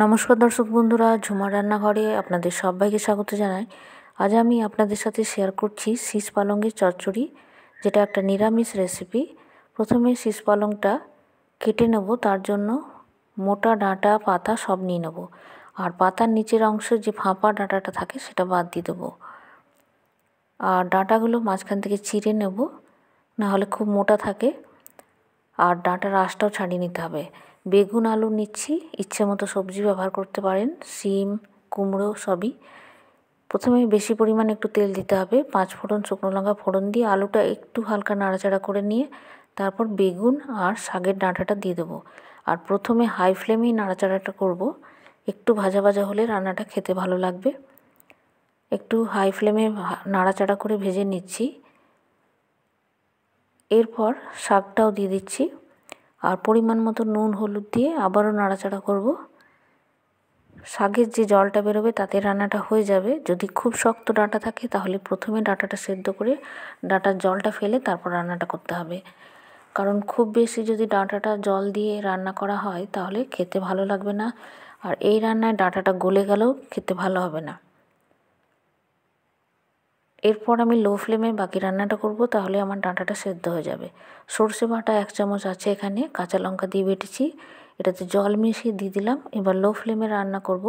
নমস্কার দর্শক বন্ধুরা ঝুমা রান্নাঘরে আপনাদের সবাইকে স্বাগত জানাই আজ আমি আপনাদের সাথে শেয়ার করছি শীষ পালঙ্গের চচ্চড়ি যেটা একটা নিরামিষ রেসিপি প্রথমে শীষ পালংটা কেটে নেব তার জন্য মোটা ডাঁটা পাতা সব নিয়ে নেব আর পাতার নিচের অংশ যে ফাঁপা ডাঁটাটা থাকে সেটা বাদ দিয়ে দেবো আর ডাঁটাগুলো মাঝখান থেকে চিরে নেব নাহলে খুব মোটা থাকে আর ডাঁটার আশটাও ছাড়িয়ে নিতে হবে বেগুন আলু নিচ্ছি ইচ্ছে মতো সবজি ব্যবহার করতে পারেন সিম কুমড়ো সবই প্রথমে বেশি পরিমাণে একটু তেল দিতে হবে পাঁচ ফোড়ন শুকনো লঙ্কা ফোড়ন দিয়ে আলুটা একটু হালকা নাড়াচাড়া করে নিয়ে তারপর বেগুন আর শাকের ডাঁটাটা দিয়ে দেবো আর প্রথমে হাই ফ্লেমেই নাড়াচাড়াটা করব একটু ভাজা ভাজা হলে রান্নাটা খেতে ভালো লাগবে একটু হাই ফ্লেমে নাড়াচাড়া করে ভেজে নিচ্ছি এরপর শাকটাও দিয়ে দিচ্ছি আর পরিমাণ মতো নুন হলুদ দিয়ে আবারও নাড়াচাড়া করব শাকের যে জলটা বেরোবে তাতে রান্নাটা হয়ে যাবে যদি খুব শক্ত ডাটা থাকে তাহলে প্রথমে ডাঁটাটা সেদ্ধ করে ডাঁটার জলটা ফেলে তারপর রান্নাটা করতে হবে কারণ খুব বেশি যদি ডাঁটাটা জল দিয়ে রান্না করা হয় তাহলে খেতে ভালো লাগবে না আর এই রান্নায় ডাটাটা গলে গেলেও খেতে ভালো হবে না এরপর আমি লো ফ্লেমে বাকি রান্নাটা করব তাহলে আমার ডাঁটাটা সেদ্ধ হয়ে যাবে সর্ষে বাটা এক চামচ আছে এখানে কাঁচা লঙ্কা দিয়ে বেটেছি এটাতে জল মিশিয়ে দিয়ে দিলাম এবার লো ফ্লেমে রান্না করব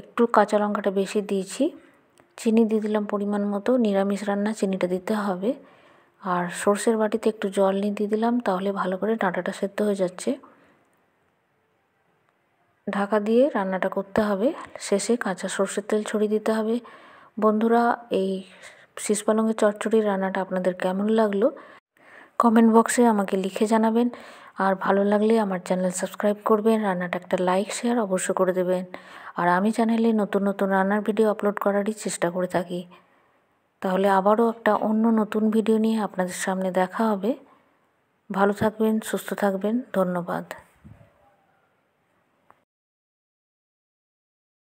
একটু কাঁচা লঙ্কাটা বেশি দিয়েছি চিনি দিয়ে দিলাম পরিমাণ মতো নিরামিষ রান্না চিনিটা দিতে হবে আর সর্ষের বাটিতে একটু জল নিয়ে দিয়ে দিলাম তাহলে ভালো করে ডাঁটাটা সেদ্ধ হয়ে যাচ্ছে ঢাকা দিয়ে রান্নাটা করতে হবে শেষে কাঁচা সর্ষের তেল ছড়িয়ে দিতে হবে বন্ধুরা এই শীষ পালঙের চচ্চড়ি রান্নাটা আপনাদের কেমন লাগলো কমেন্ট বক্সে আমাকে লিখে জানাবেন আর ভালো লাগলে আমার চ্যানেল সাবস্ক্রাইব করবেন রান্নাটা একটা লাইক শেয়ার অবশ্য করে দেবেন আর আমি চ্যানেলে নতুন নতুন রান্নার ভিডিও আপলোড করারই চেষ্টা করে থাকি তাহলে আবারও একটা অন্য নতুন ভিডিও নিয়ে আপনাদের সামনে দেখা হবে ভালো থাকবেন সুস্থ থাকবেন ধন্যবাদ